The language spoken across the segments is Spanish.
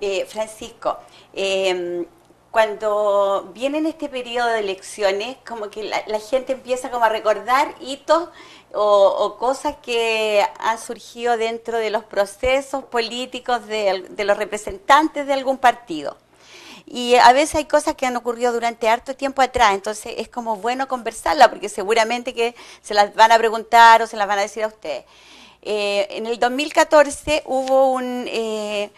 Eh, Francisco, em, cuando viene en este periodo de elecciones, como que la, gente empieza como a recordar hitos o, cosas que han surgido dentro de los procesos políticos de, los representantes de algún partido. Y a veces hay cosas que han ocurrido durante harto tiempo atrás, entonces es como bueno conversarla, porque seguramente que se las van a preguntar o se las van a decir a ustedes. Eh, en el 2014 hubo un... Eh,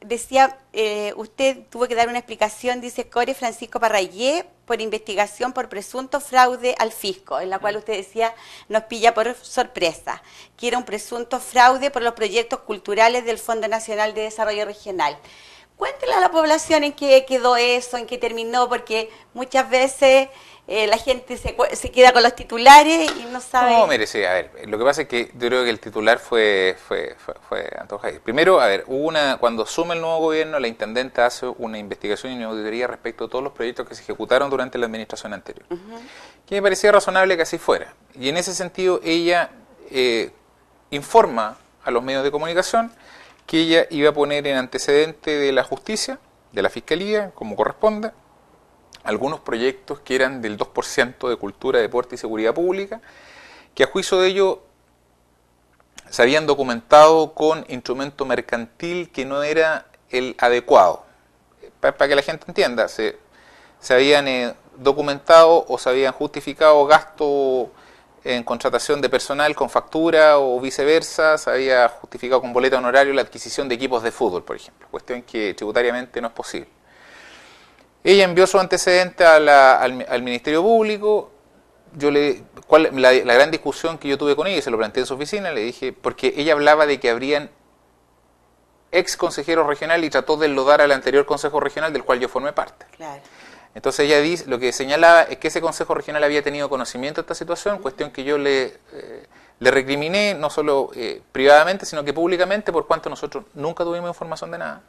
decía, eh, usted tuvo que dar una explicación, dice Core Francisco Parrayé, por investigación por presunto fraude al fisco, en la cual mm. usted decía nos pilla por sorpresa, que era un presunto fraude por los proyectos culturales del Fondo Nacional de Desarrollo Regional. Cuéntele a la población en qué quedó eso, en qué terminó, porque muchas veces eh, la gente se, queda con los titulares y no sabe... No, mire, a ver, lo que pasa es que yo creo que el titular fue, fue, fue, Primero, a ver, una, cuando suma el nuevo gobierno, la intendente hace una investigación y una auditoría respecto a todos los proyectos que se ejecutaron durante la administración anterior, que me parecía razonable que así fuera. Y en ese sentido, ella eh, informa a los medios de comunicación que ella iba a poner en antecedente de la justicia, de la fiscalía, como corresponde, algunos proyectos que eran del 2% de cultura, deporte y seguridad pública, que a juicio de ello se habían documentado con instrumento mercantil que no era el adecuado. Para, que la gente entienda, se, habían eh, documentado o se habían justificado gasto en contratación de personal con factura o viceversa, se había justificado con boleta honorario la adquisición de equipos de fútbol, por ejemplo, cuestión que tributariamente no es posible. Ella envió su antecedente al, Ministerio Público. Yo le, la, gran discusión que yo tuve con ella, se lo planteé en su oficina, le dije, porque ella hablaba de que habrían ex consejeros regional y trató de lodar al anterior consejo regional del cual yo formé parte. Entonces ella dice, lo que señalaba es que ese consejo regional había tenido conocimiento de esta situación, cuestión que yo le, eh, le recriminé, no solo eh, privadamente, sino que públicamente, por cuanto nosotros nunca tuvimos información de nada.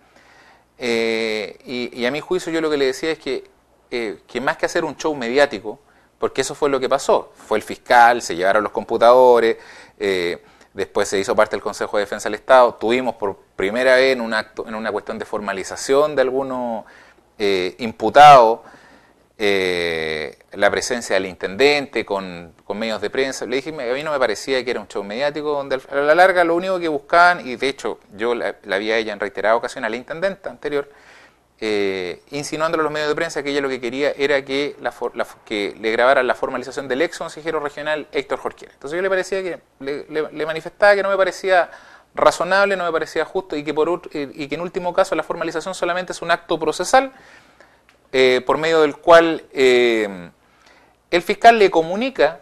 Eh, y, a mi juicio yo lo que le decía es eh, que, más que hacer un show mediático, porque eso fue lo que pasó, fue el fiscal, se llevaron los computadores, eh, después se hizo parte del Consejo de Defensa del Estado, tuvimos por primera vez un acto, en una cuestión de formalización de algunos imputados, eh, la presencia del intendente con, medios de prensa. Le dije, a mí no me parecía que era un show mediático, donde a la larga lo único que buscaban, y de hecho yo la, había vi ella en reiterada ocasión, a la intendente anterior, eh, insinuando a los medios de prensa que ella lo que quería era que, la, que le grabaran la formalización del ex consejero regional Héctor Jorquera. Entonces yo le parecía que manifestaba que no me parecía razonable, no me parecía justo y que, por, y que en último caso la formalización solamente es un acto procesal eh, por medio del cual eh, el fiscal le comunica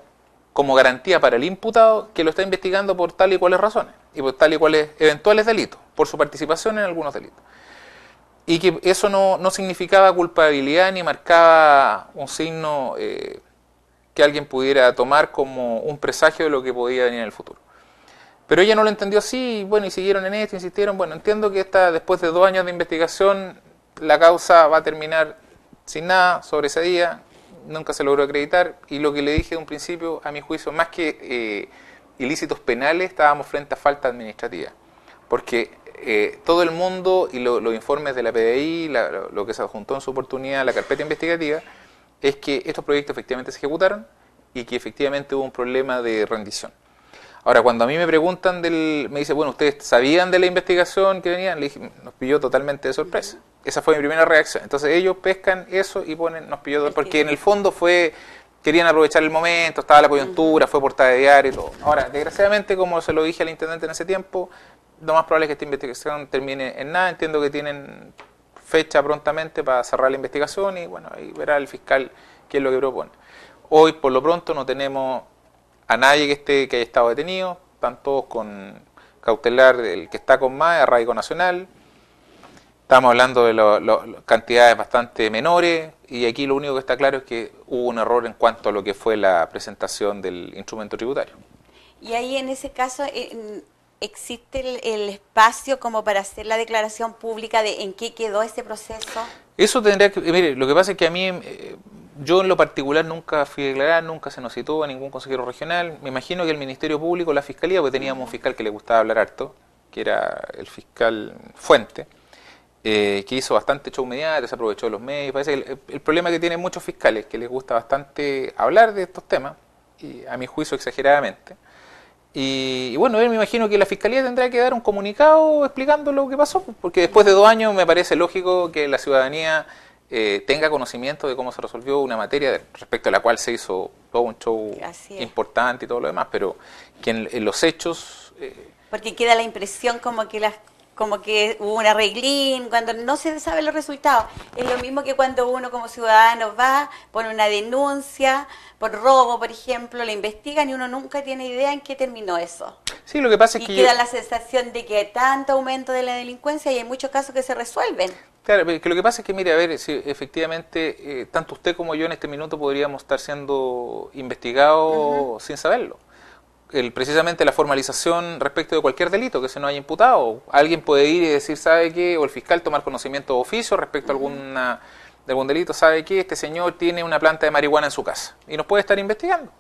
como garantía para el imputado que lo está investigando por tal y cuales razones y por tal y cuales eventuales delitos, por su participación en algunos delitos. Y que eso no, significaba culpabilidad ni marcaba un signo eh, que alguien pudiera tomar como un presagio de lo que podía venir en el futuro. Pero ella no lo entendió así, y bueno, y siguieron en esto, insistieron. Bueno, entiendo que está después de dos años de investigación, la causa va a terminar sin nada, sobre ese día, nunca se logró acreditar y lo que le dije de un principio, a mi juicio, más que eh, ilícitos penales, estábamos frente a falta administrativa, porque eh, todo el mundo y los informes de la PDI, lo que se adjuntó en su oportunidad, la carpeta investigativa, es que estos proyectos efectivamente se ejecutaron y que efectivamente hubo un problema de rendición. Ahora, cuando a mí me preguntan, del, me dice, bueno, ¿ustedes sabían de la investigación que venían? Le dije, nos pilló totalmente de sorpresa. Esa fue mi primera reacción. Entonces ellos pescan eso y ponen, nos pilló, porque en el fondo fue, querían aprovechar el momento, estaba la coyuntura, fue portada de diario y todo. Ahora, desgraciadamente, como se lo dije al intendente en ese tiempo, lo más probable es que esta investigación termine en nada. Entiendo que tienen fecha prontamente para cerrar la investigación y bueno, ahí verá el fiscal qué es lo que propone. Hoy, por lo pronto, no tenemos a nadie que, esté, que haya estado detenido, están todos con cautelar el que está con más, arraigo nacional, Estamos hablando de cantidades bastante menores y aquí lo único que está claro es que hubo un error en cuanto a lo que fue la presentación del instrumento tributario. Y ahí en ese caso eh, existe el, espacio como para hacer la declaración pública de en qué quedó ese proceso. Eso tendría que, mire, lo que pasa es que a mí, eh, yo en lo particular nunca fui declarar, nunca se nos citó a ningún consejero regional. Me imagino que el Ministerio Público, la Fiscalía, porque teníamos un fiscal que le gustaba hablar harto, que era el fiscal Fuente eh, que hizo bastante show mediático, se aprovechó de los medios. Parece que el, problema que tienen muchos fiscales, que les gusta bastante hablar de estos temas, y a mi juicio exageradamente. Y, bueno, yo me imagino que la fiscalía tendrá que dar un comunicado explicando lo que pasó, porque después de dos años me parece lógico que la ciudadanía eh, tenga conocimiento de cómo se resolvió una materia respecto a la cual se hizo todo un show importante y todo lo demás, pero que en, los hechos. Eh, porque queda la impresión como que las como que hubo un arreglín, cuando no se sabe los resultados. Es lo mismo que cuando uno como ciudadano va, pone una denuncia por robo, por ejemplo, la investigan y uno nunca tiene idea en qué terminó eso. Sí, lo que pasa es que... queda la sensación de que hay tanto aumento de la delincuencia y hay muchos casos que se resuelven. Claro, que lo que pasa es que, mire, a ver, si efectivamente eh, tanto usted como yo en este minuto podríamos estar siendo investigados sin saberlo el, precisamente la formalización respecto de cualquier delito que se nos haya imputado. Alguien puede ir y decir, ¿sabe qué? O el fiscal tomar conocimiento de oficio respecto a alguna, de algún delito, ¿sabe qué? Este señor tiene una planta de marihuana en su casa y nos puede estar investigando.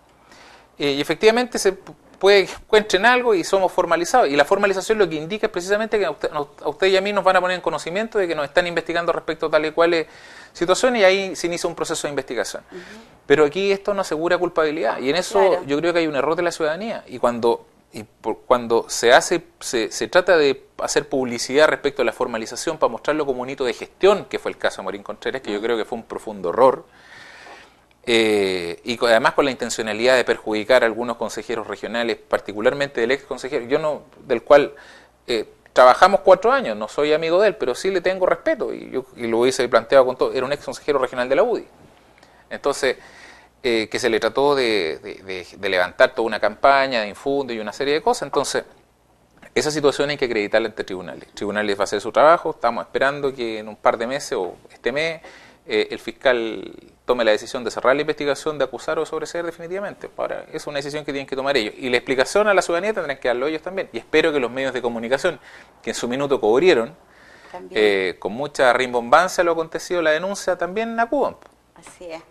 Eh, y efectivamente se puede que encuentren algo y somos formalizados. Y la formalización lo que indica es precisamente que a usted, y a mí nos van a poner en conocimiento de que nos están investigando respecto a tal y cual situaciones y ahí se inicia un proceso de investigación. Pero aquí esto no asegura culpabilidad y en eso yo creo que hay un error de la ciudadanía y cuando y cuando se hace se, trata de hacer publicidad respecto a la formalización para mostrarlo como un hito de gestión que fue el caso de Morín Contreras que yo mm. creo que fue un profundo error eh, y además con la intencionalidad de perjudicar a algunos consejeros regionales particularmente del ex consejero yo no del cual eh, trabajamos cuatro años, no soy amigo de él, pero sí le tengo respeto y, yo, y lo hice planteado con todo, era un ex consejero regional de la UDI. Entonces, eh, que se le trató de, levantar toda una campaña de infundio y una serie de cosas. Entonces, esa situación hay que acreditarla ante tribunales. Tribunales va a hacer su trabajo, estamos esperando que en un par de meses o este mes eh, el fiscal tome la decisión de cerrar la investigación, de acusar o sobreseer definitivamente. Ahora, es una decisión que tienen que tomar ellos. Y la explicación a la ciudadanía tendrán que darlo ellos también. Y espero que los medios de comunicación, que en su minuto cubrieron, eh, con mucha rimbombancia lo acontecido, la denuncia, también acudan. Así es.